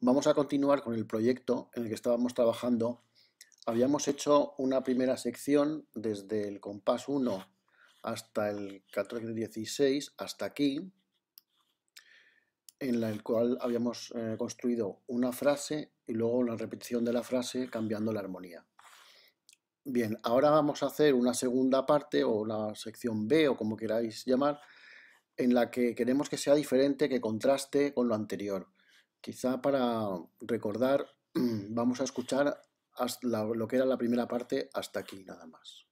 vamos a continuar con el proyecto en el que estábamos trabajando. Habíamos hecho una primera sección desde el compás 1 hasta el 1416, 16 hasta aquí, en la cual habíamos eh, construido una frase y luego la repetición de la frase cambiando la armonía. Bien, ahora vamos a hacer una segunda parte o la sección B o como queráis llamar, en la que queremos que sea diferente, que contraste con lo anterior. Quizá para recordar, vamos a escuchar lo que era la primera parte hasta aquí, nada más.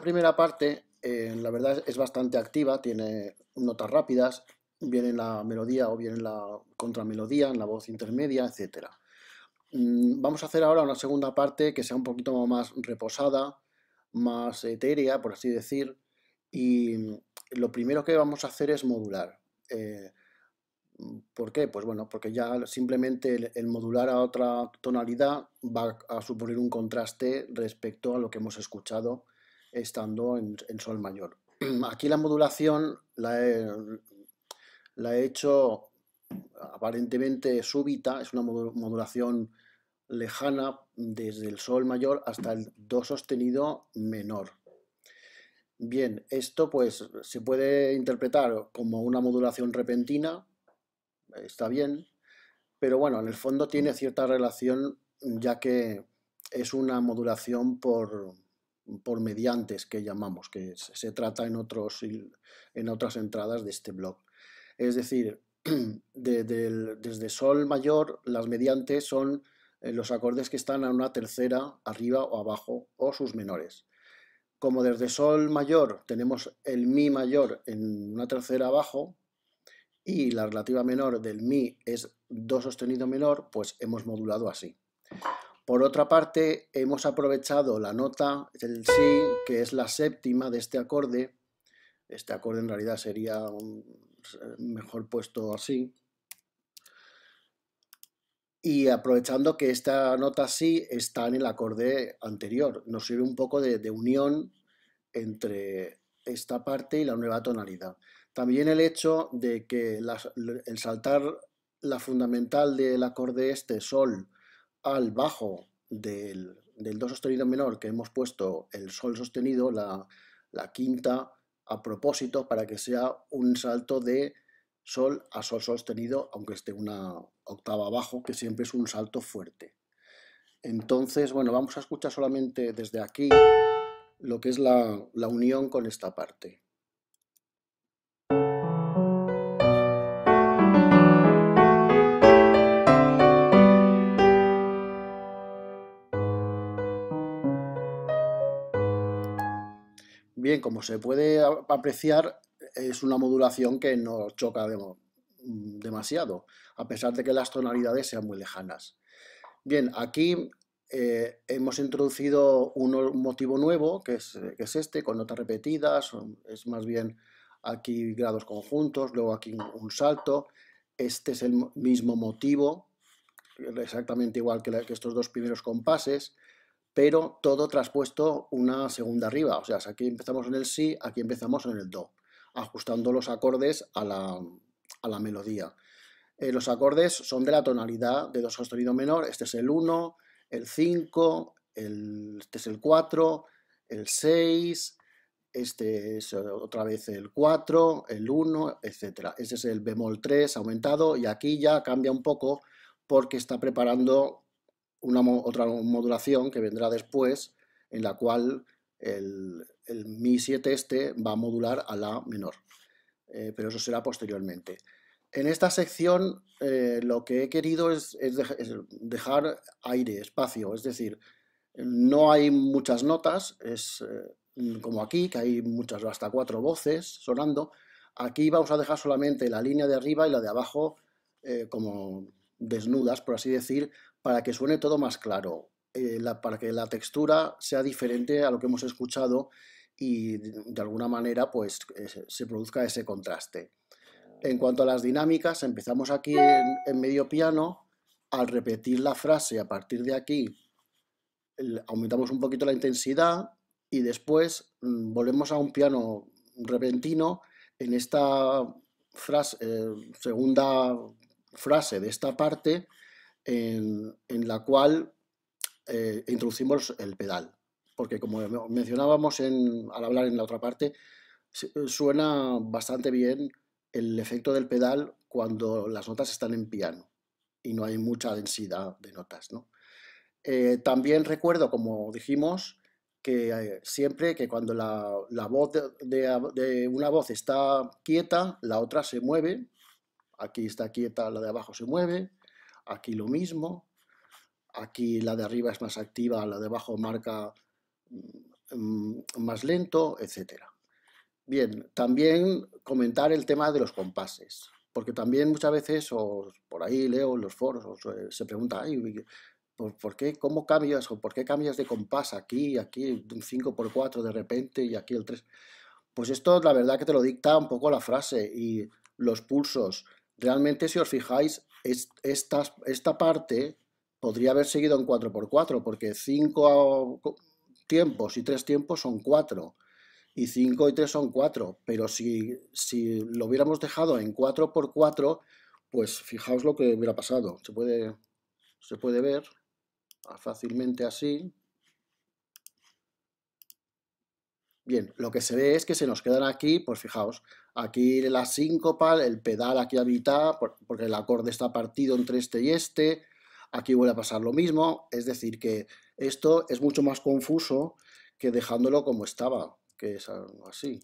primera parte, eh, la verdad, es bastante activa, tiene notas rápidas, viene la melodía o viene la contramelodía, en la voz intermedia, etcétera. Mm, vamos a hacer ahora una segunda parte que sea un poquito más reposada, más etérea, por así decir, y lo primero que vamos a hacer es modular. Eh, ¿Por qué? Pues bueno, porque ya simplemente el, modular a otra tonalidad va a suponer un contraste respecto a lo que hemos escuchado estando en, sol mayor. Aquí la modulación la he, la he hecho aparentemente súbita, es una modulación lejana desde el sol mayor hasta el do sostenido menor. Bien, esto pues se puede interpretar como una modulación repentina, está bien, pero bueno, en el fondo tiene cierta relación ya que es una modulación por, por mediantes que llamamos, que se trata en, otros, en otras entradas de este blog. Es decir, desde sol mayor, las mediantes son eh, los acordes que están a una tercera, arriba o abajo, o sus menores. Como desde sol mayor tenemos el mi mayor en una tercera abajo y la relativa menor del mi es do sostenido menor, pues hemos modulado así. Por otra parte, hemos aprovechado la nota, el Si, que es la séptima de este acorde. Este acorde en realidad sería mejor puesto así. Y aprovechando que esta nota Si está en el acorde anterior, nos sirve un poco de, unión entre esta parte y la nueva tonalidad. También el hecho de que el saltar la fundamental del acorde este, Sol, al bajo del, del do sostenido menor que hemos puesto el sol sostenido, la, quinta a propósito para que sea un salto de sol a sol sostenido, aunque esté una octava abajo, que siempre es un salto fuerte. Entonces, bueno, vamos a escuchar solamente desde aquí lo que es la unión con esta parte. bien, como se puede apreciar, es una modulación que no choca mm, demasiado, a pesar de que las tonalidades sean muy lejanas. Bien, aquí eh, hemos introducido un motivo nuevo, que es, este, con notas repetidas, es más bien aquí grados conjuntos, luego aquí un salto. Este es el mismo motivo, exactamente igual que estos dos primeros compases pero todo traspuesto una segunda arriba. O sea, aquí empezamos en el si, aquí empezamos en el do, ajustando los acordes a la, melodía. Eh, los acordes son de la tonalidad de do sostenido menor. Este es el 1, el 5, este es el 4, el 6, este es otra vez el 4, el 1, etc. Este es el bemol 3 aumentado y aquí ya cambia un poco porque está preparando una otra modulación que vendrá después, en la cual el, Mi 7 este va a modular a La menor, eh, pero eso será posteriormente. En esta sección eh, lo que he querido es, dejar aire, espacio, es decir, no hay muchas notas, es eh, como aquí, que hay muchas, hasta cuatro voces sonando. Aquí vamos a dejar solamente la línea de arriba y la de abajo como desnudas, por así decir, para que suene todo más claro, eh, para que la textura sea diferente a lo que hemos escuchado y de alguna manera pues eh, se produzca ese contraste. En cuanto a las dinámicas, empezamos aquí en, medio piano, al repetir la frase a partir de aquí aumentamos un poquito la intensidad y después mm, volvemos a un piano repentino en esta eh, segunda frase de esta parte en, la cual eh, introducimos el pedal. Porque como mencionábamos al hablar en la otra parte, suena bastante bien el efecto del pedal cuando las notas están en piano y no hay mucha densidad de notas. Eh, también recuerdo, como dijimos, que eh, siempre que cuando la, voz de, una voz está quieta, la otra se mueve. Aquí está quieta, la de abajo se mueve aquí lo mismo, aquí la de arriba es más activa, la de abajo marca mm, mm, más lento, etc. Bien, también comentar el tema de los compases, porque también muchas veces, por ahí leo en los foros, se pregunta, ¿por, qué, ¿cómo cambias o por qué cambias de compás aquí, aquí, un 5x4 de repente y aquí el 3? Pues esto la verdad que te lo dicta un poco la frase y los pulsos. Realmente si os fijáis, esta, esta parte podría haber seguido en 4x4, porque 5 ah, tiempos y 3 tiempos son 4, y 5 y 3 son 4, pero si, lo hubiéramos dejado en 4x4, pues fijaos lo que hubiera pasado. Se puede, se puede ver fácilmente así. Bien, lo que se ve es que se nos quedan aquí, pues fijaos, aquí la síncopa, el pedal aquí a porque el acorde está partido entre este y este, aquí vuelve a pasar lo mismo, es decir, que esto es mucho más confuso que dejándolo como estaba, que es algo así.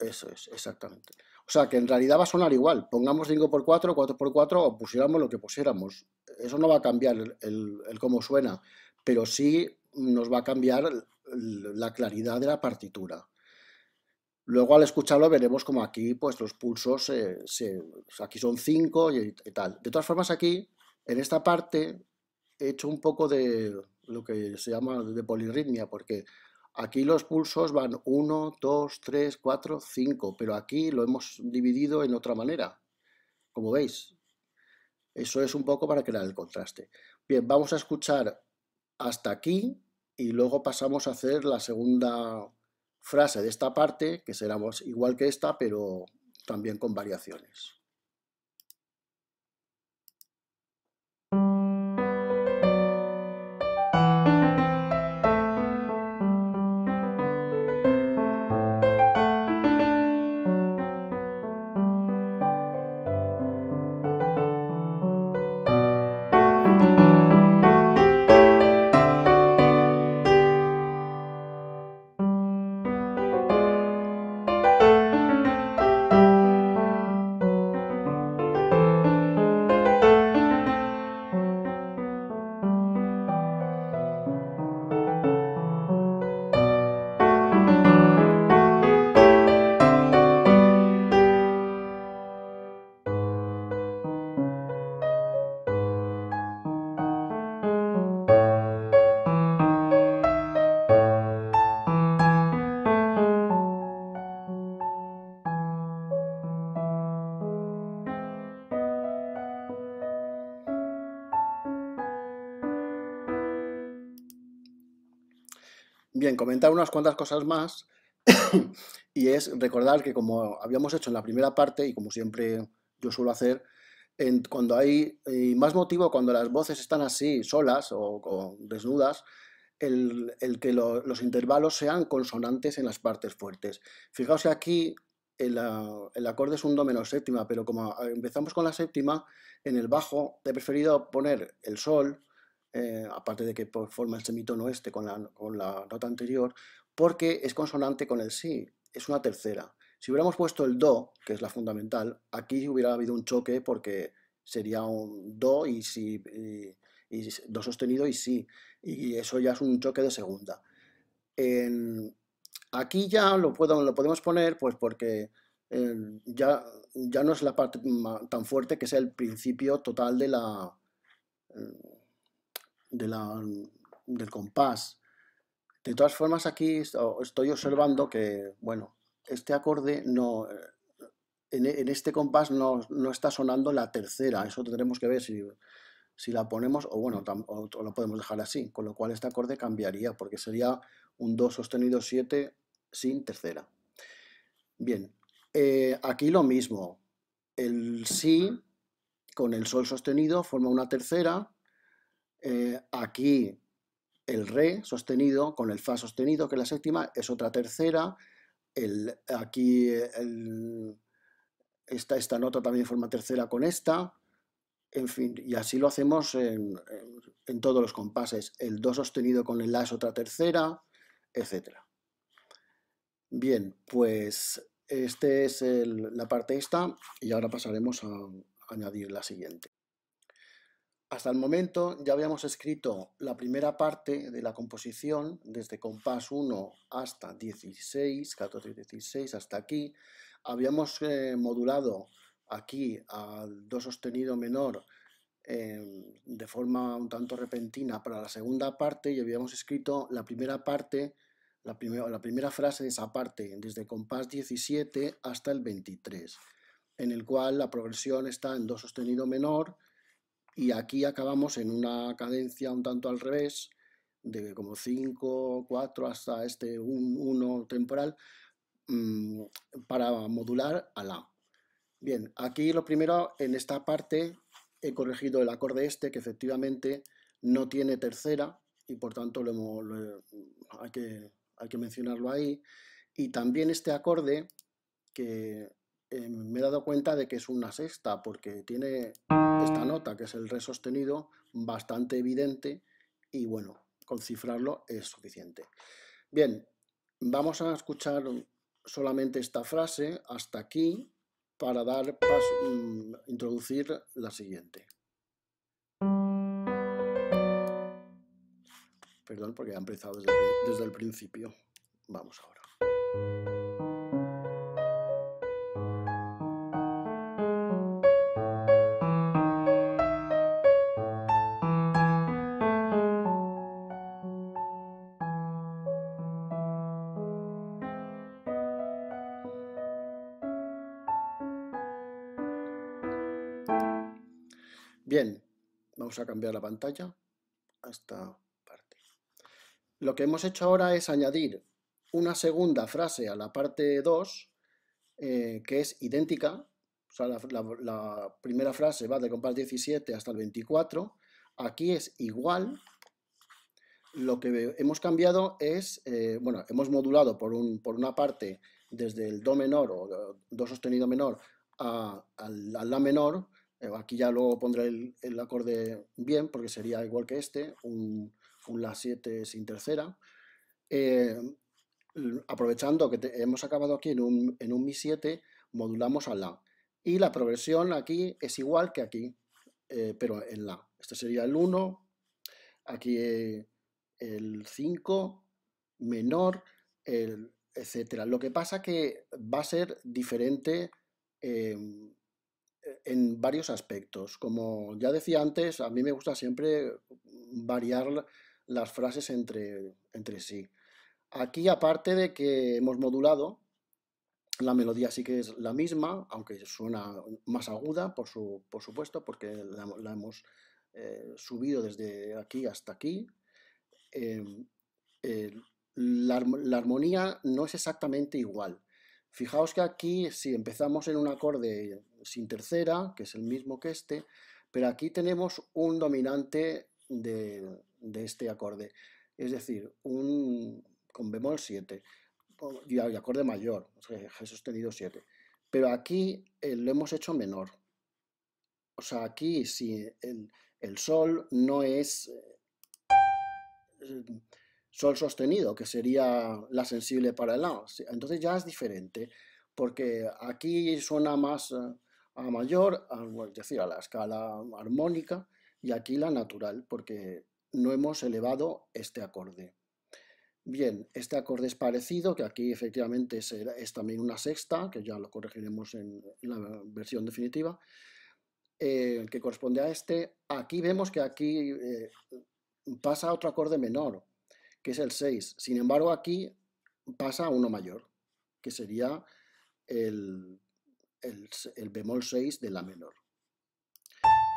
Eso es, exactamente. O sea, que en realidad va a sonar igual. Pongamos 5x4, 4x4 o pusiéramos lo que pusiéramos. Eso no va a cambiar el cómo suena pero sí nos va a cambiar la claridad de la partitura. Luego al escucharlo veremos como aquí pues los pulsos, aquí son 5 y, y, tal. De todas formas aquí, en esta parte, he hecho un poco de lo que se llama de polirritmia, porque aquí los pulsos van 1, 2, 3, 4, 5, pero aquí lo hemos dividido en otra manera, como veis. Eso es un poco para crear el contraste. Bien, vamos a escuchar hasta aquí y luego pasamos a hacer la segunda frase de esta parte, que será pues, igual que esta, pero también con variaciones. Bien, comentar unas cuantas cosas más y es recordar que como habíamos hecho en la primera parte y como siempre yo suelo hacer, cuando hay más motivo, cuando las voces están así, solas o, desnudas, el, que los intervalos sean consonantes en las partes fuertes. Fijaos aquí ah, el, acorde es un do menor séptima, pero como ah, empezamos con la séptima, en el bajo he preferido poner el sol eh, aparte de que forma el semitono este con la, nota anterior, porque es consonante con el sí es una tercera. Si hubiéramos puesto el do, que es la fundamental, aquí hubiera habido un choque porque sería un do y si y, do sostenido y si y eso ya es un choque de segunda aquí ya lo, lo podemos poner pues porque eh, ya, ya no es la parte tan fuerte que es el principio total de la eh, la, del compás. De todas formas, aquí estoy observando que, bueno, este acorde no, eh, en, este compás no, está sonando la tercera, eso tendremos que ver si, la ponemos o bueno, o, lo podemos dejar así, con lo cual este acorde cambiaría porque sería un 2 sostenido 7 sin tercera. Bien, eh, aquí lo mismo, el si con el sol sostenido forma una tercera, eh, aquí el re sostenido con el fa sostenido, que es la séptima, es otra tercera. El, aquí el, esta, nota también forma tercera con esta. En fin, y así lo hacemos en, todos los compases. El do sostenido con el la es otra tercera, etcétera Bien, pues esta es la parte esta y ahora pasaremos a añadir la siguiente. Hasta el momento ya habíamos escrito la primera parte de la composición, desde compás 1 hasta 16, 14 y 16, hasta aquí. Habíamos eh, modulado aquí al do sostenido menor em, de forma un tanto repentina para la segunda parte y habíamos escrito la primera parte, la, primera frase de esa parte, desde compás 17 hasta el 23, en el cual la progresión está en do sostenido menor, y aquí acabamos en una cadencia un tanto al revés, de como 5, 4 hasta este 1 temporal, mm, para modular a la. Bien, aquí lo primero, en esta parte he corregido el acorde este, que efectivamente no tiene tercera, y por tanto hay, que, mencionarlo ahí. Y también este acorde, que eh, me he dado cuenta de que es una sexta, porque tiene esta mm. nota, que es el re sostenido, bastante evidente y bueno, con cifrarlo es suficiente. Bien, vamos a escuchar solamente esta frase hasta aquí para dar paso, mm, introducir la siguiente. Perdón, porque ha empezado desde, desde el principio. Vamos ahora. a cambiar la pantalla a esta parte. Lo que hemos hecho ahora es añadir una segunda frase a la parte 2 eh, que es idéntica, la, primera frase va de compás 17 hasta el 24, aquí es igual, lo que hemos cambiado es, eh, bueno, hemos modulado por, una parte desde el do menor o do sostenido menor a, la menor, eh, aquí ya luego pondré el, acorde bien, porque sería igual que este, un, La7 sin tercera. Eh, aprovechando que hemos acabado aquí en un, en Mi7, modulamos al La. Y la progresión aquí es igual que aquí, eh, pero en La. Este sería el 1, aquí el 5, menor, el, etcétera. Lo que pasa que va a ser diferente en varios aspectos. Como ya decía antes, a mí me gusta siempre variar las frases entre, entre sí. Aquí, aparte de que hemos modulado, la melodía sí que es la misma, aunque suena más aguda, por, su, por supuesto, porque la, hemos eh, subido desde aquí hasta aquí. Em, la, armonía no es exactamente igual. Fijaos que aquí, si empezamos en un acorde sin tercera, que es el mismo que este, pero aquí tenemos un dominante de, este acorde, es decir, un con bemol 7 y, acorde mayor, G sostenido 7. Pero aquí eh, lo hemos hecho menor. O sea, aquí si el, sol no es... Eh, sol sostenido, que sería la sensible para el lado Entonces ya es diferente, porque aquí suena más eh, a mayor, es decir, a la escala armónica, y aquí la natural, porque no hemos elevado este acorde. Bien, este acorde es parecido, que aquí efectivamente es, también una sexta, que ya lo corregiremos en la versión definitiva, eh, que corresponde a este. Aquí vemos que aquí eh, pasa otro acorde menor, que es el 6. Sin embargo, aquí pasa a uno mayor, que sería el, bemol 6 de la menor.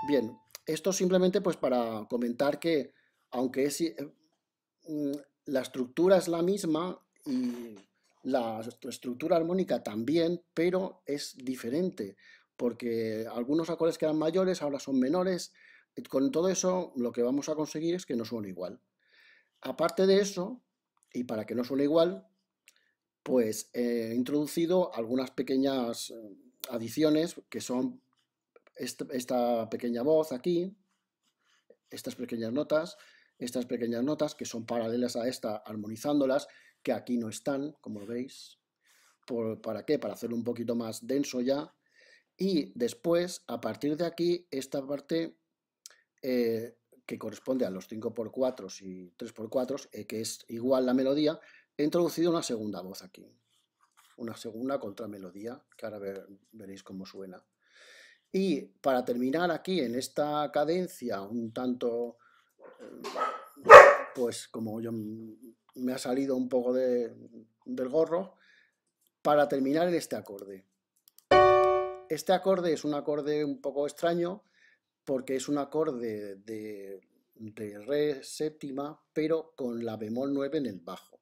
Bien, esto simplemente pues para comentar que aunque es, eh, mm, la estructura es la misma y la estructura armónica también, pero es diferente, porque algunos acordes que eran mayores ahora son menores. Con todo eso lo que vamos a conseguir es que no suene igual. Aparte de eso, y para que no suene igual, pues eh, he introducido algunas pequeñas eh, adiciones que son esta pequeña voz aquí, estas pequeñas notas, estas pequeñas notas que son paralelas a esta, armonizándolas, que aquí no están, como veis. ¿Para qué? Para hacerlo un poquito más denso ya. Y después, a partir de aquí, esta parte eh, que corresponde a los 5x4 y 3x4, eh, que es igual la melodía, he introducido una segunda voz aquí, una segunda contramelodía, que ahora veréis cómo suena. Y para terminar aquí en esta cadencia un tanto, eh, pues como yo me ha salido un poco de, del gorro, para terminar en este acorde. Este acorde es un acorde un poco extraño, porque es un acorde de, re séptima, pero con la bemol 9 en el bajo.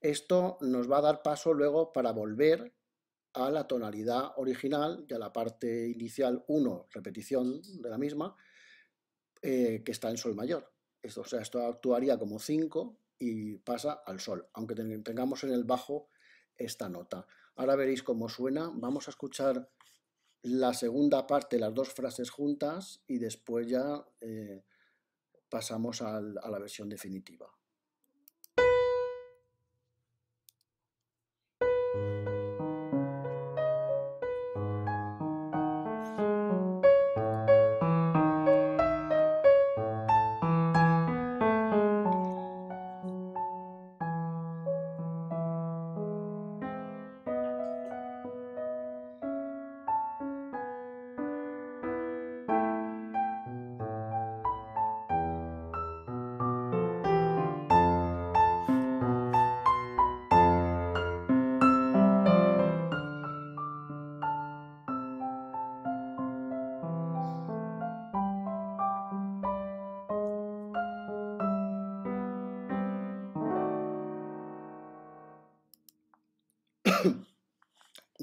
Esto nos va a dar paso luego para volver a la tonalidad original y a la parte inicial 1, repetición de la misma, eh, que está en sol mayor. Esto, o sea, esto actuaría como 5 y pasa al sol, aunque tengamos en el bajo esta nota. Ahora veréis cómo suena. Vamos a escuchar la segunda parte, las dos frases juntas y después ya eh, pasamos a la versión definitiva.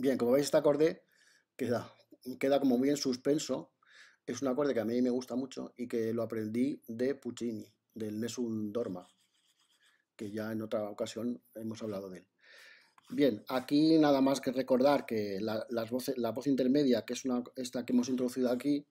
Bien, como veis este acorde queda, queda como muy en suspenso. Es un acorde que a mí me gusta mucho y que lo aprendí de Puccini, del Nessun Dorma, que ya en otra ocasión hemos hablado de él. Bien, aquí nada más que recordar que la, las voces, la voz intermedia, que es esta que hemos introducido aquí,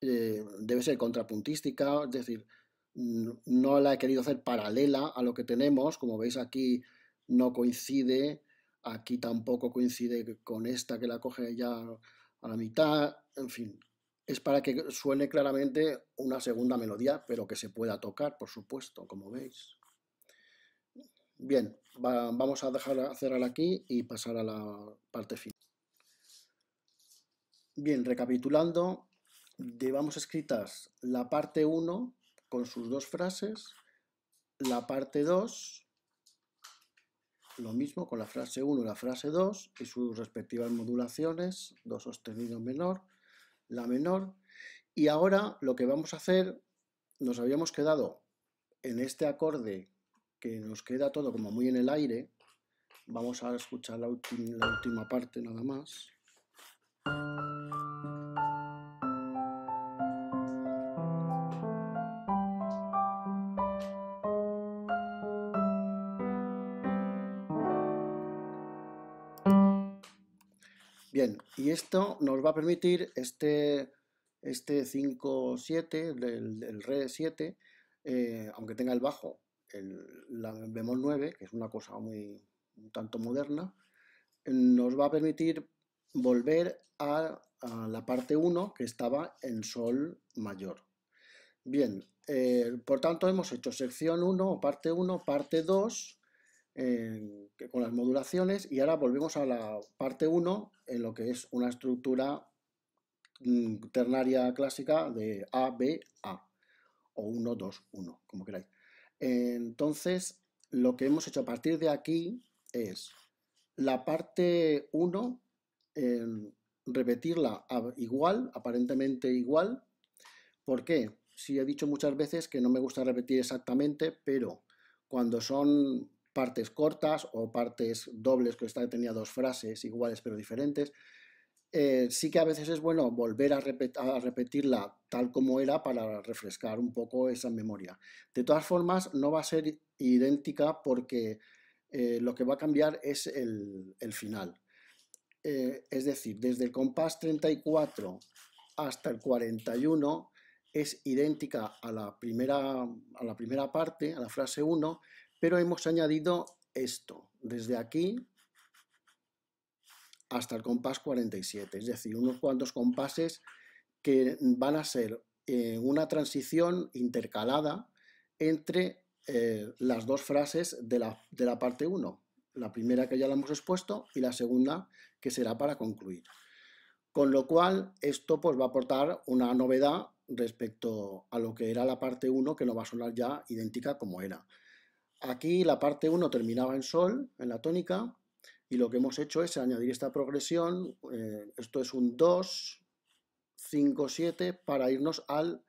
eh, debe ser contrapuntística, es decir, no la he querido hacer paralela a lo que tenemos, como veis aquí no coincide aquí tampoco coincide con esta que la coge ya a la mitad, en fin, es para que suene claramente una segunda melodía, pero que se pueda tocar, por supuesto, como veis. Bien, vamos a dejar cerrar aquí y pasar a la parte final. Bien, recapitulando, llevamos escritas la parte 1 con sus dos frases, la parte 2 lo mismo con la frase 1 y la frase 2 y sus respectivas modulaciones, do sostenido menor, la menor. Y ahora lo que vamos a hacer, nos habíamos quedado en este acorde que nos queda todo como muy en el aire. Vamos a escuchar la última parte nada más. Y esto nos va a permitir este, este 5-7 del, re 7, eh, aunque tenga el bajo, el, la bemol 9, que es una cosa muy un tanto moderna, nos va a permitir volver a, la parte 1 que estaba en sol mayor. Bien, eh, por tanto hemos hecho sección 1, parte 1, parte 2, con las modulaciones y ahora volvemos a la parte 1 en lo que es una estructura mm, ternaria clásica de A, B, A o 1, 2, 1, como queráis. Entonces, lo que hemos hecho a partir de aquí es la parte 1 em, repetirla igual, aparentemente igual. porque qué? he dicho muchas veces que no me gusta repetir exactamente, pero cuando son partes cortas o partes dobles, que tenía dos frases iguales pero diferentes. Eh, sí que a veces es bueno volver a, repetirla tal como era para refrescar un poco esa memoria. De todas formas, no va a ser idéntica porque eh, lo que va a cambiar es el, final. Eh, es decir, desde el compás 34 hasta el 41 es idéntica a la primera, a la primera parte, a la frase 1, pero hemos añadido esto, desde aquí hasta el compás 47, es decir, unos cuantos compases que van a ser eh, una transición intercalada entre eh, las dos frases de la, parte 1, la primera que ya la hemos expuesto y la segunda que será para concluir. Con lo cual, esto pues, va a aportar una novedad respecto a lo que era la parte 1, que no va a sonar ya idéntica como era. Aquí la parte 1 terminaba en sol, en la tónica, y lo que hemos hecho es añadir esta progresión, eh, esto es un 2, 5, 7, para irnos al,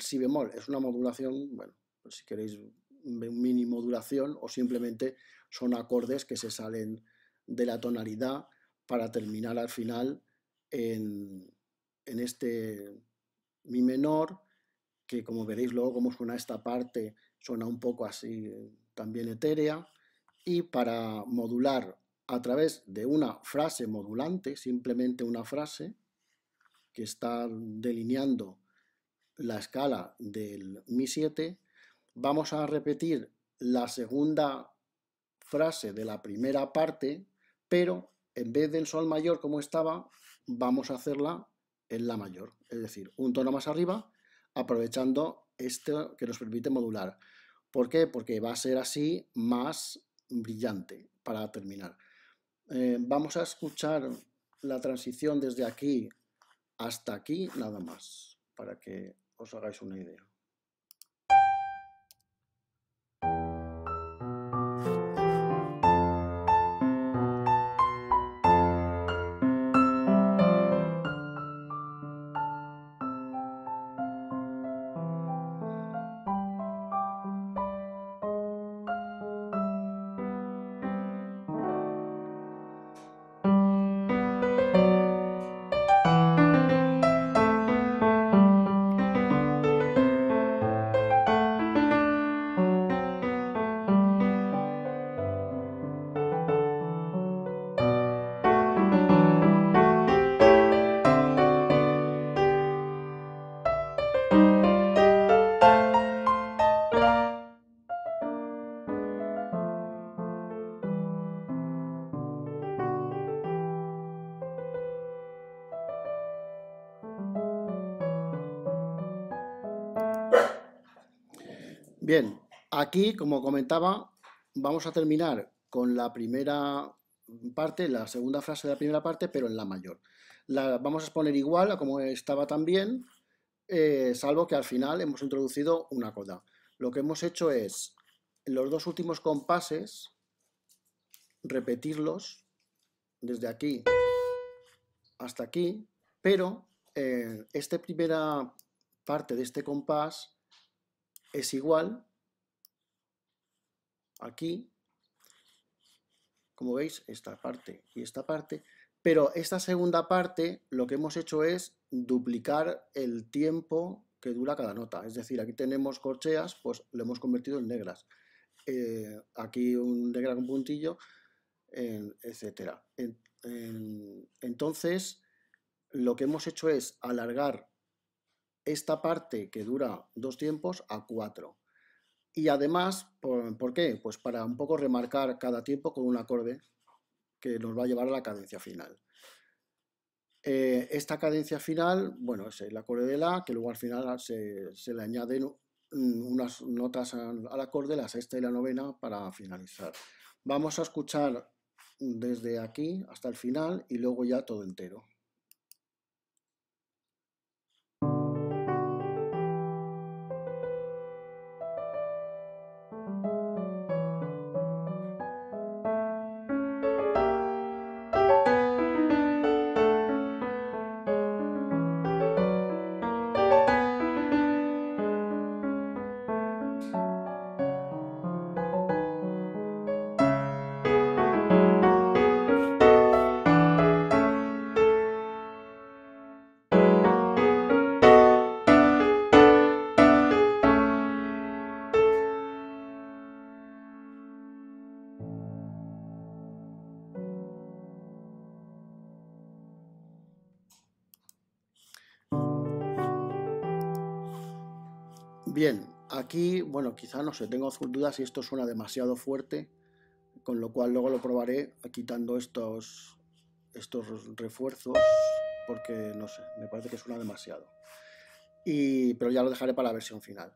si bemol. Es una modulación, bueno, pues si queréis mini modulación o simplemente son acordes que se salen de la tonalidad para terminar al final en, en este mi menor, que como veréis luego cómo suena esta parte suena un poco así eh, también etérea, y para modular a través de una frase modulante, simplemente una frase que está delineando la escala del Mi 7, vamos a repetir la segunda frase de la primera parte, pero en vez del Sol mayor como estaba, vamos a hacerla en La mayor, es decir, un tono más arriba, aprovechando esto que nos permite modular. ¿Por qué? Porque va a ser así más brillante para terminar. Eh, vamos a escuchar la transición desde aquí hasta aquí nada más, para que os hagáis una idea. Bien, aquí, como comentaba, vamos a terminar con la primera parte, la segunda frase de la primera parte, pero en la mayor. La vamos a exponer igual a como estaba también, eh, salvo que al final hemos introducido una coda. Lo que hemos hecho es los dos últimos compases repetirlos desde aquí hasta aquí, pero en eh, esta primera parte de este compás es igual, aquí, como veis, esta parte y esta parte, pero esta segunda parte lo que hemos hecho es duplicar el tiempo que dura cada nota. Es decir, aquí tenemos corcheas, pues lo hemos convertido en negras. Eh, aquí un negra con puntillo, etc. etcétera. entonces, lo que hemos hecho es alargar esta parte que dura dos tiempos a cuatro. Y además, ¿por, qué? Pues para un poco remarcar cada tiempo con un acorde que nos va a llevar a la cadencia final. Eh, esta cadencia final, bueno, es el acorde de la, que luego al final se, le añaden mm, unas notas al, al, acorde, la sexta y la novena, para finalizar. Vamos a escuchar desde aquí hasta el final y luego ya todo entero. Bien, aquí, bueno, quizá no sé, tengo dudas si esto suena demasiado fuerte, con lo cual luego lo probaré quitando estos, estos refuerzos, porque no sé, me parece que suena demasiado. Y, pero ya lo dejaré para la versión final.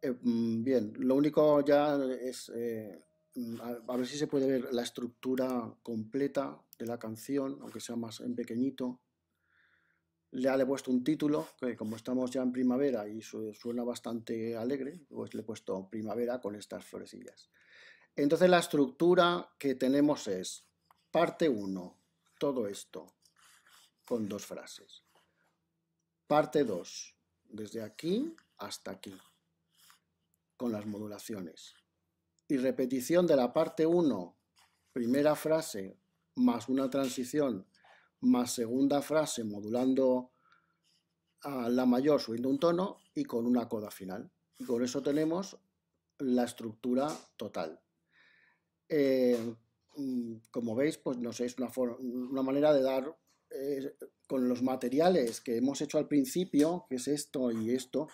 Eh, mm, bien, lo único ya es eh, mm, a, ver si se puede ver la estructura completa de la canción, aunque sea más en pequeñito le he puesto un título, que como estamos ya en primavera y suena bastante alegre, pues le he puesto primavera con estas florecillas. Entonces la estructura que tenemos es parte 1, todo esto, con dos frases. Parte 2, desde aquí hasta aquí, con las modulaciones. Y repetición de la parte 1, primera frase, más una transición más segunda frase modulando a la mayor subiendo un tono y con una coda final. Y con eso tenemos la estructura total. Eh, mm, como veis, pues no sé, es una, una manera de dar eh, con los materiales que hemos hecho al principio, que es esto y esto,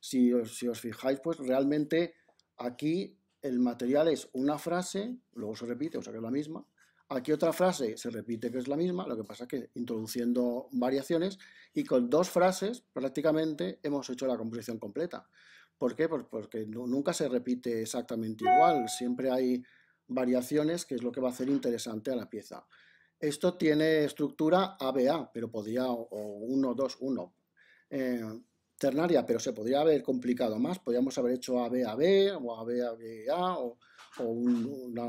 si os, si os fijáis, pues realmente aquí el material es una frase, luego se repite, o sea que es la misma, Aquí otra frase se repite que es la misma, lo que pasa es que introduciendo variaciones y con dos frases prácticamente hemos hecho la composición completa. ¿Por qué? porque nunca se repite exactamente igual, siempre hay variaciones que es lo que va a hacer interesante a la pieza. Esto tiene estructura ABA, pero podría, o 1, 2, 1, ternaria, pero se podría haber complicado más, podríamos haber hecho ABAB o ABABA o, una,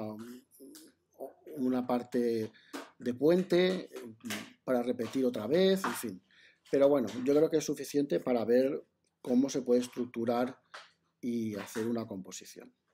una parte de puente para repetir otra vez, en fin. Pero bueno, yo creo que es suficiente para ver cómo se puede estructurar y hacer una composición.